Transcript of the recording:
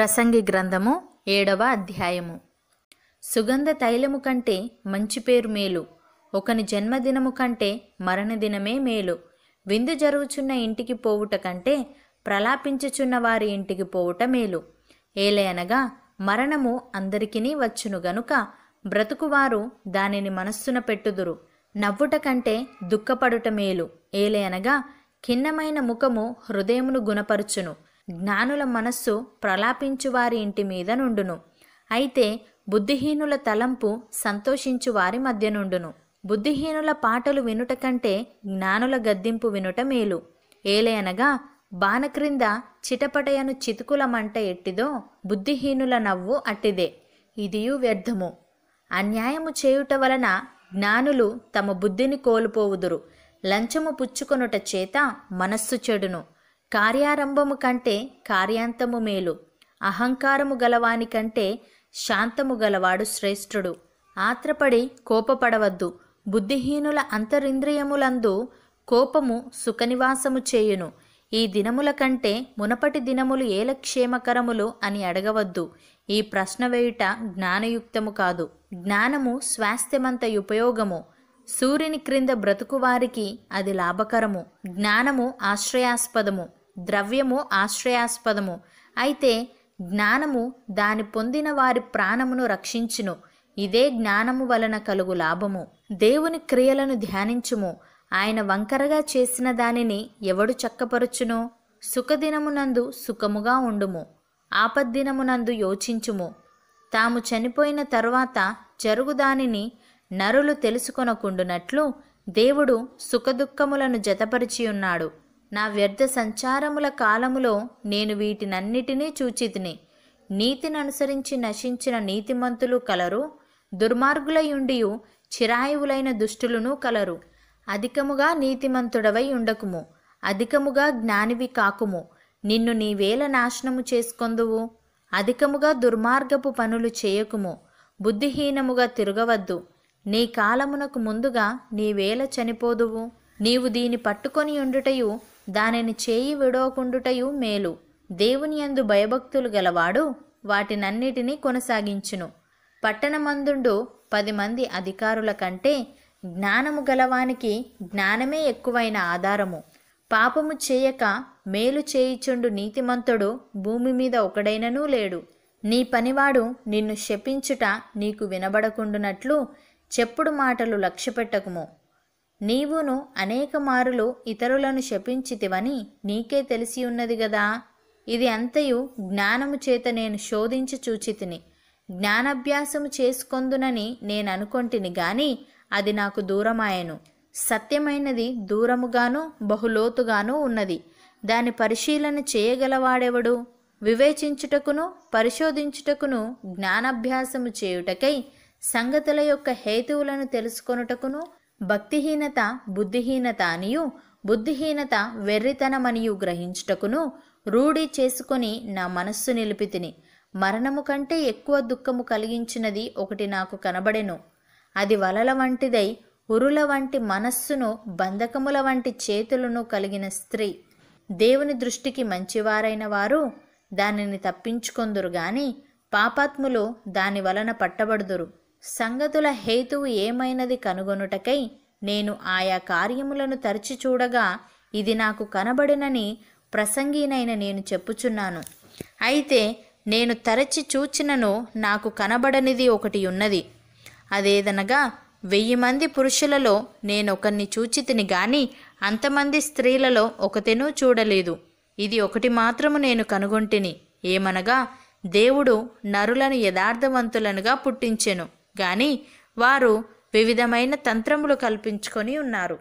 ప్రసంగి గ్రంథము ఏడవ అధ్యాయము సుగంధ తైలము కంటే మంచి పేరు మేలు ఒకని జన్మదినము కంటే మరణదినమే మేలు విందు జరుగుచున్న ఇంటికి పోవుట కంటే ప్రలాపించుచున్న వారి ఇంటికి పోవుట మేలు ఏలయనగా మరణము అందరికినీ వచ్చును గనుక బ్రతుకువారు దానిని మనస్సున పెట్టుదురు నవ్వుట కంటే దుఃఖపడుట మేలు ఏలయనగా ఖిన్నమైన ముఖము హృదయమును గుణపరుచును జ్ఞానుల మనస్సు ప్రలాపించువారి ఇంటి మీద నుండును అయితే బుద్ధిహీనుల తలంపు సంతోషించు వారి మధ్య నుండును బుద్ధిహీనుల పాటలు వినుట కంటే జ్ఞానుల గద్దింపు వినుట మేలు ఏలయనగా బాణక్రింద క్రింద చిటపటయను చితుకుల మంట ఎట్టిదో బుద్ధిహీనుల నవ్వు అట్టిదే ఇదియు వ్యర్థము అన్యాయము చేయుట వలన జ్ఞానులు తమ బుద్ధిని కోల్పోవుదురు లంచము పుచ్చుకొనుట చేత మనస్సు చెడును కార్యారంభము కంటే కార్యాంతము మేలు అహంకారము గలవాని కంటే శాంతము గలవాడు శ్రేష్ఠుడు ఆత్రపడి కోపపడవద్దు బుద్ధిహీనుల అంతరింద్రియములందు కోపము సుఖనివాసము చేయును ఈ దినముల కంటే మునపటి దినములు ఏల క్షేమకరములు అని అడగవద్దు ఈ ప్రశ్న వేయుట జ్ఞానయుక్తము కాదు జ్ఞానము స్వాస్థ్యమంత ఉపయోగము సూర్యుని క్రింద బ్రతుకువారికి అది లాభకరము జ్ఞానము ఆశ్రయాస్పదము ద్రవ్యము ఆశ్రయాస్పదము అయితే జ్ఞానము దాని పొందిన వారి ప్రాణమును రక్షించును ఇదే జ్ఞానము వలన కలుగు లాభము దేవుని క్రియలను ధ్యానించుము ఆయన వంకరగా చేసిన దానిని ఎవడు చక్కపరుచును సుఖదినమునందు సుఖముగా ఉండుము ఆపద్దినమునందు యోచించుము తాము చనిపోయిన తరువాత జరుగుదానిని దానిని నరులు తెలుసుకొనకుండునట్లు దేవుడు సుఖదుఖములను జతపరిచియున్నాడు నా వ్యర్థ సంచారముల కాలములో నేను వీటినన్నిటినీ చూచితిని నీతిని అనుసరించి నశించిన నీతిమంతులు కలరు దుర్మార్గులయుండియు చిరాయువులైన దుష్టులను కలరు అధికముగా నీతిమంతుడవై ఉండకుము అధికముగా జ్ఞానివి కాకుము నిన్ను నీవేల నాశనము చేసుకొందువు అధికముగా దుర్మార్గపు పనులు చేయకుము బుద్ధిహీనముగా తిరగవద్దు నీ కాలమునకు ముందుగా నీవేల చనిపోదువు నీవు దీని పట్టుకొని ఉండుటయు దానిని చేయి విడవకుండుటయు మేలు దేవుని అందు భయభక్తులు గలవాడు వాటినన్నిటినీ కొనసాగించును పట్టణమందుండు పది మంది అధికారుల కంటే జ్ఞానము గలవానికి జ్ఞానమే ఎక్కువైన ఆధారము పాపము చేయక మేలు చేయిచుండు నీతిమంతుడు భూమి మీద ఒకడైననూ లేడు నీ పనివాడు నిన్ను శపించుట నీకు వినబడకుండునట్లు చెప్పుడు మాటలు లక్ష్యపెట్టకుము నీవును అనేక మారులు ఇతరులను శపించితివని నీకే తెలిసి ఉన్నది గదా ఇది అంతయు జ్ఞానము చేత నేను శోధించి చూచితిని జ్ఞానాభ్యాసము చేసుకొందునని నేను అనుకొంటిని గాని అది నాకు దూరమాయను సత్యమైనది దూరముగాను బహులోతుగాను ఉన్నది దాని పరిశీలన చేయగలవాడెవడు వివేచించుటకును పరిశోధించుటకును జ్ఞానాభ్యాసము చేయుటకై సంగతుల యొక్క హేతువులను తెలుసుకొనుటకును భక్తిహీనత బుద్ధిహీనత అనియు బుద్ధిహీనత వెర్రితనమనియు గ్రహించుటకును రూఢి చేసుకుని నా మనస్సు నిలిపితిని మరణము కంటే ఎక్కువ దుఃఖము కలిగించినది ఒకటి నాకు కనబడెను అది వలల వంటిదై ఉరుల వంటి మనస్సును బంధకముల వంటి చేతులను కలిగిన స్త్రీ దేవుని దృష్టికి మంచివారైన వారు దానిని తప్పించుకొందురు గాని పాపాత్ములు దాని వలన పట్టబడుదురు సంగతుల హేతువు ఏమైనది కనుగొనుటకై నేను ఆయా కార్యములను తరచి చూడగా ఇది నాకు కనబడినని ప్రసంగినైన నేను చెప్పుచున్నాను అయితే నేను తరచి చూచినను నాకు కనబడనిది ఒకటి ఉన్నది అదేదనగా వెయ్యి మంది పురుషులలో నేనొకరిని చూచితిని గాని అంతమంది స్త్రీలలో ఒకతెను చూడలేదు ఇది ఒకటి మాత్రము నేను కనుగొంటిని ఏమనగా దేవుడు నరులను యథార్థవంతులనుగా పుట్టించెను కానీ వారు వివిధమైన తంత్రములు కల్పించుకొని ఉన్నారు